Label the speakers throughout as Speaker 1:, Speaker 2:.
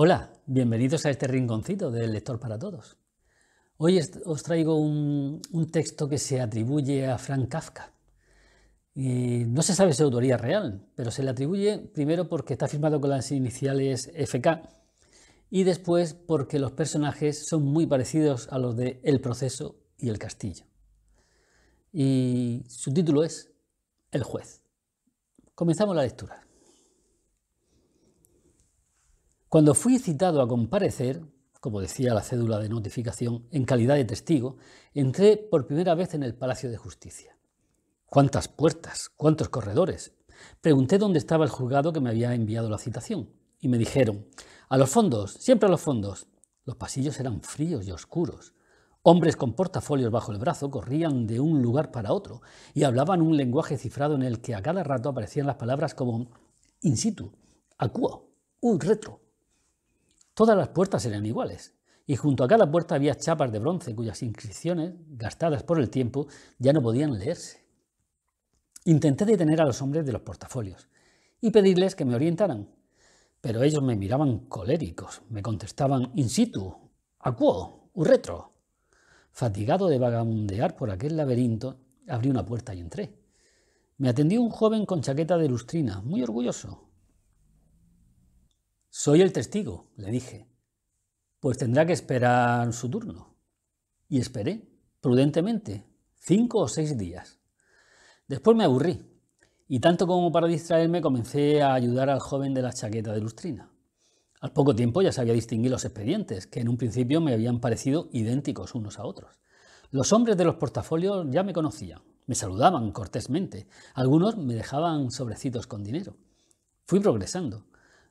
Speaker 1: Hola, bienvenidos a este rinconcito del lector para todos. Hoy os traigo un, texto que se atribuye a Frank Kafka. Y no se sabe su autoría real, pero se le atribuye primero porque está firmado con las iniciales FK y después porque los personajes son muy parecidos a los de El proceso y El castillo. Y su título es El juez. Comenzamos la lectura. Cuando fui citado a comparecer, como decía la cédula de notificación, en calidad de testigo, entré por primera vez en el Palacio de Justicia. ¿Cuántas puertas? ¿Cuántos corredores? Pregunté dónde estaba el juzgado que me había enviado la citación y me dijeron, a los fondos, siempre a los fondos. Los pasillos eran fríos y oscuros. Hombres con portafolios bajo el brazo corrían de un lugar para otro y hablaban un lenguaje cifrado en el que a cada rato aparecían las palabras como in situ, acuo, un retro, Todas las puertas eran iguales, y junto a cada puerta había chapas de bronce cuyas inscripciones, gastadas por el tiempo, ya no podían leerse. Intenté detener a los hombres de los portafolios y pedirles que me orientaran, pero ellos me miraban coléricos, me contestaban in situ, a un retro. Fatigado de vagabundear por aquel laberinto, abrí una puerta y entré. Me atendió un joven con chaqueta de lustrina, muy orgulloso, soy el testigo, le dije. Pues tendrá que esperar su turno. Y esperé, prudentemente, cinco o seis días. Después me aburrí, y tanto como para distraerme comencé a ayudar al joven de la chaqueta de lustrina. Al poco tiempo ya sabía distinguir los expedientes, que en un principio me habían parecido idénticos unos a otros. Los hombres de los portafolios ya me conocían, me saludaban cortésmente, algunos me dejaban sobrecitos con dinero. Fui progresando.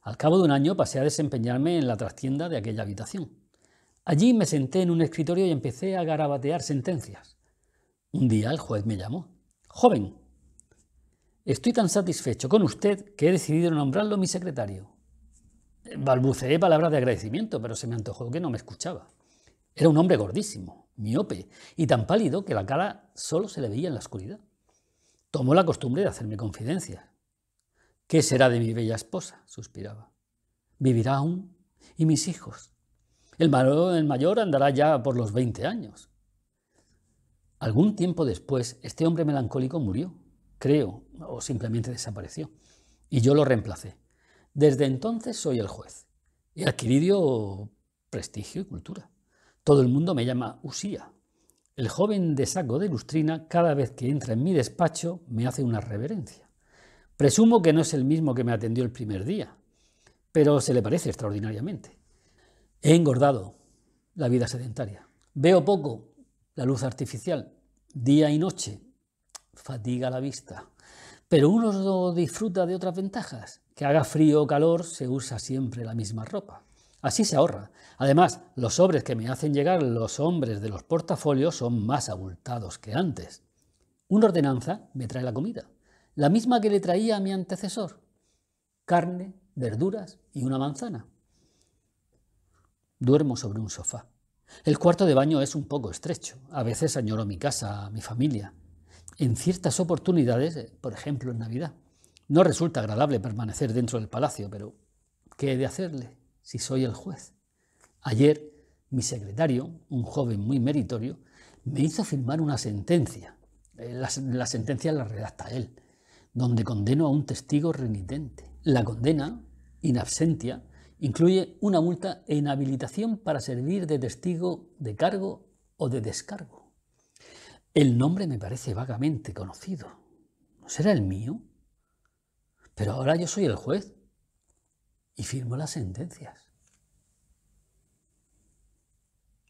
Speaker 1: Al cabo de un año pasé a desempeñarme en la trastienda de aquella habitación. Allí me senté en un escritorio y empecé a garabatear sentencias. Un día el juez me llamó. Joven, estoy tan satisfecho con usted que he decidido nombrarlo mi secretario. Balbuceé palabras de agradecimiento, pero se me antojó que no me escuchaba. Era un hombre gordísimo, miope y tan pálido que la cara solo se le veía en la oscuridad. Tomó la costumbre de hacerme confidencias. ¿Qué será de mi bella esposa? suspiraba. ¿Vivirá aún? ¿Y mis hijos? El mayor, andará ya por los 20 años. Algún tiempo después, este hombre melancólico murió, creo, o simplemente desapareció, y yo lo reemplacé. Desde entonces soy el juez. He adquirido prestigio y cultura. Todo el mundo me llama Usía. El joven de saco de lustrina, cada vez que entra en mi despacho, me hace una reverencia. Presumo que no es el mismo que me atendió el primer día, pero se le parece extraordinariamente. He engordado la vida sedentaria. Veo poco la luz artificial, día y noche. Fatiga la vista. Pero uno disfruta de otras ventajas. Que haga frío o calor, se usa siempre la misma ropa. Así se ahorra. Además, los sobres que me hacen llegar los hombres de los portafolios son más abultados que antes. Una ordenanza me trae la comida la misma que le traía a mi antecesor, carne, verduras y una manzana. Duermo sobre un sofá. El cuarto de baño es un poco estrecho. A veces añoro mi casa, mi familia. En ciertas oportunidades, eh, por ejemplo en Navidad, no resulta agradable permanecer dentro del palacio, pero ¿qué he de hacerle si soy el juez? Ayer, mi secretario, un joven muy meritorio, me hizo firmar una sentencia. Eh, la, sentencia la redacta él donde condeno a un testigo renitente. La condena, in absentia, incluye una multa e inhabilitación para servir de testigo de cargo o de descargo. El nombre me parece vagamente conocido. ¿No será el mío? Pero ahora yo soy el juez y firmo las sentencias.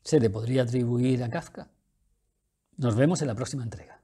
Speaker 1: ¿Se le podría atribuir a Kafka? Nos vemos en la próxima entrega.